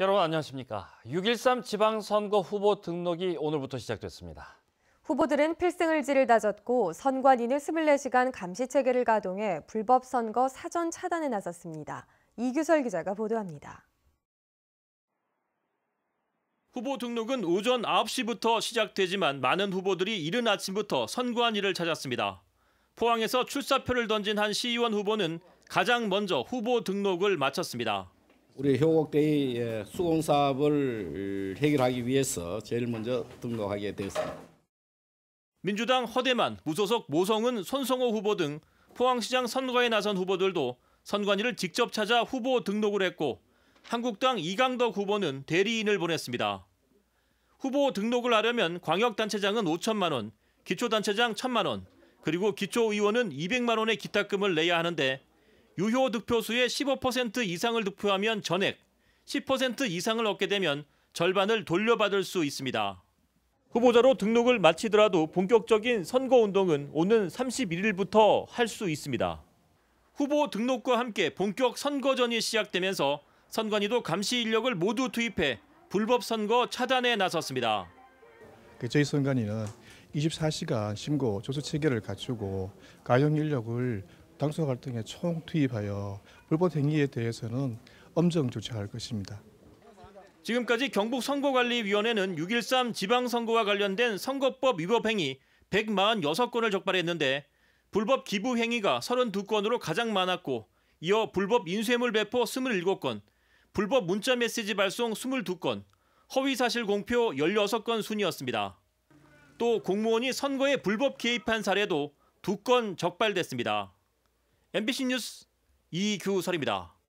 여러분 안녕하십니까. 6.13 지방선거 후보 등록이 오늘부터 시작됐습니다. 후보들은 필승 을지를 다졌고 선관위는 24시간 감시체계를 가동해 불법 선거 사전 차단에 나섰습니다. 이규설 기자가 보도합니다. 후보 등록은 오전 9시부터 시작되지만 많은 후보들이 이른 아침부터 선관위를 찾았습니다. 포항에서 출사표를 던진 한 시의원 후보는 가장 먼저 후보 등록을 마쳤습니다. 우리 효곡대의 예, 수공 사업을 해결하기 위해서 제일 먼저 등록하게 되었습니다. 민주당 허대만, 무소속 모성은, 손성호 후보 등 포항시장 선거에 나선 후보들도 선관위를 직접 찾아 후보 등록을 했고 한국당 이강덕 후보는 대리인을 보냈습니다. 후보 등록을 하려면 광역단체장은 5천만 원, 기초단체장 1천만 원, 그리고 기초의원은 200만 원의 기탁금을 내야 하는데 유효 득표수의 15% 이상을 득표하면 전액, 10% 이상을 얻게 되면 절반을 돌려받을 수 있습니다. 후보자로 등록을 마치더라도 본격적인 선거운동은 오는 31일부터 할 수 있습니다. 후보 등록과 함께 본격 선거전이 시작되면서 선관위도 감시 인력을 모두 투입해 불법 선거 차단에 나섰습니다. 그 저희 선관위는 24시간 신고 조수 체계를 갖추고 가용 인력을 당수 갈등에 총 투입하여 불법 행위에 대해서는 엄정 조치할 것입니다. 지금까지 경북선거관리위원회는 6.13 지방선거와 관련된 선거법 위법 행위 146건을 적발했는데 불법 기부 행위가 32건으로 가장 많았고 이어 불법 인쇄물 배포 27건, 불법 문자 메시지 발송 22건, 허위 사실 공표 16건 순이었습니다. 또 공무원이 선거에 불법 개입한 사례도 두 건 적발됐습니다. MBC 뉴스 이규설입니다.